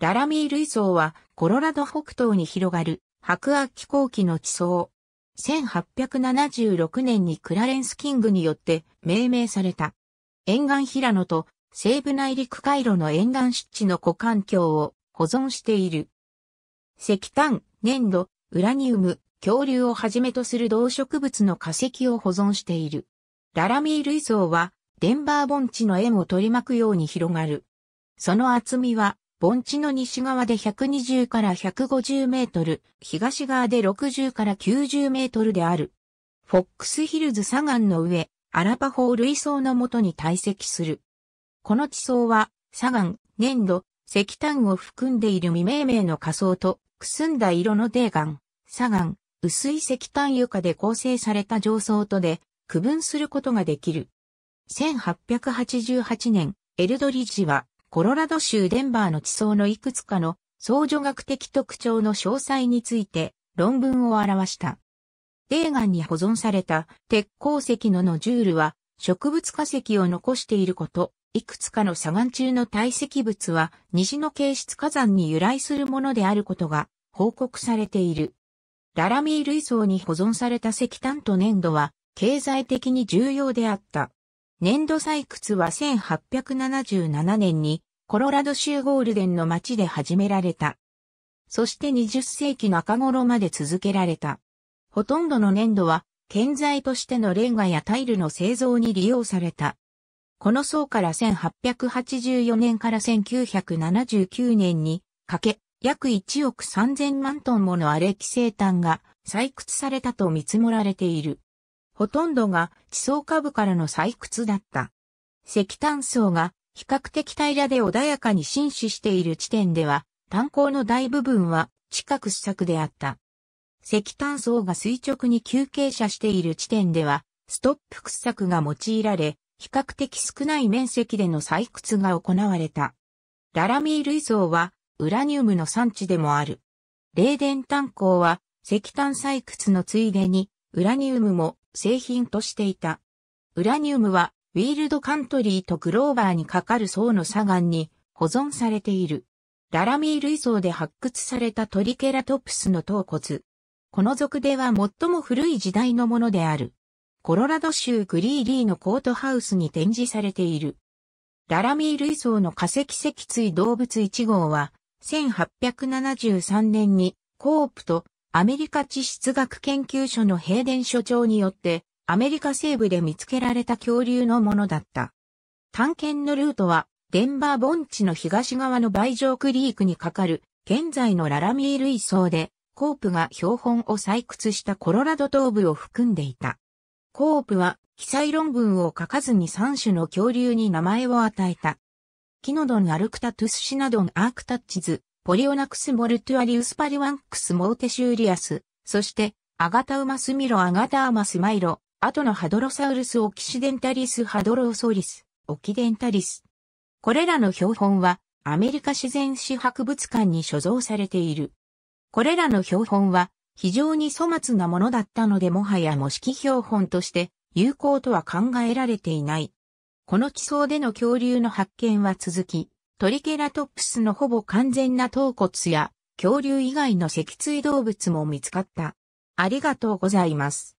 ララミール遺層はコロラド北東に広がる白亜紀後期の地層。1876年にクラレンス・キングによって命名された。沿岸平野と西部内陸回路の沿岸湿地の股環境を保存している。石炭、粘土、ウラニウム、恐竜をはじめとする動植物の化石を保存している。ララミール遺層はデンバー盆地の円を取り巻くように広がる。その厚みは盆地の西側で120から150メートル、東側で60から90メートルである。フォックスヒルズ砂岩の上、アラパホー類層のもとに堆積する。この地層は、砂岩、粘土、石炭を含んでいる未命名の仮層と、くすんだ色の泥岩、砂岩、薄い石炭床で構成された上層とで、区分することができる。1888年、エルドリッジは、コロラド州デンバーの地層のいくつかの相助学的特徴の詳細について論文を表した。デーガンに保存された鉄鉱石のノジュールは植物化石を残していること、いくつかの砂岩中の堆積物は西の形質火山に由来するものであることが報告されている。ララミー類層に保存された石炭と粘土は経済的に重要であった。粘土採掘は1877年にコロラド州ゴールデンの町で始められた。そして20世紀中頃まで続けられた。ほとんどの粘土は建材としてのレンガやタイルの製造に利用された。この層から1884年から1979年にかけ、約1億3000万トンもの荒れ規制炭が採掘されたと見積もられている。ほとんどが地層下部からの採掘だった。石炭層が比較的平らで穏やかに浸死している地点では、炭鉱の大部分は地く掘削であった。石炭層が垂直に急傾斜している地点では、ストップ掘削が用いられ、比較的少ない面積での採掘が行われた。ララミー類層はウラニウムの産地でもある。霊電炭鉱は石炭採掘のついでにウラニウムも製品としていた。ウラニウムは、ウィールドカントリーとグローバーにかかる層の砂岩に保存されている。ララミー類層で発掘されたトリケラトプスの頭骨。この属では最も古い時代のものである。コロラド州グリーリーのコートハウスに展示されている。ララミー類層の化石脊椎動物1号は、1873年にコープとアメリカ地質学研究所のデン所長によって、アメリカ西部で見つけられた恐竜のものだった。探検のルートは、デンバー盆地の東側のバイジョークリークに架かる、現在のララミール位層で、コープが標本を採掘したコロラド東部を含んでいた。コープは、記載論文を書かずに3種の恐竜に名前を与えた。キノドンアルクタトゥスシナドンアークタッチズ、ポリオナクス・モルトゥアリウス・パリワンクス・モーテシューリアス、そして、アガタウマス・ミロ・アガタアマス・マイロ、後のハドロサウルス・オキシデンタリス・ハドロソリス、オキデンタリス。これらの標本は、アメリカ自然史博物館に所蔵されている。これらの標本は、非常に粗末なものだったのでもはや模式標本として有効とは考えられていない。この地層での恐竜の発見は続き、トリケラトプスのほぼ完全な頭骨や恐竜以外の脊椎動物も見つかった。ありがとうございます。